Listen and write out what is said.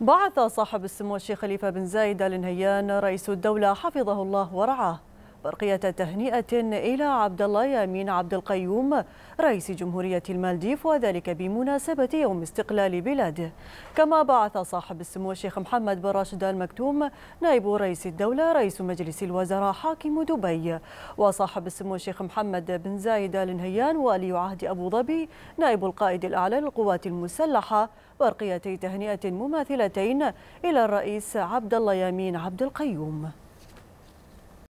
بعث صاحب السمو الشيخ خليفة بن زايد آل نهيان رئيس الدولة حفظه الله ورعاه برقية تهنئة إلى عبد الله يامين عبد القيوم رئيس جمهورية المالديف وذلك بمناسبة يوم استقلال بلاده كما بعث صاحب السمو الشيخ محمد بن راشد آل مكتوم نائب رئيس الدولة رئيس مجلس الوزراء حاكم دبي وصاحب السمو الشيخ محمد بن زايد آل نهيان ولي عهد أبو ظبي نائب القائد الأعلى للقوات المسلحة برقيتي تهنئة مماثلتين إلى الرئيس عبد الله يامين عبد القيوم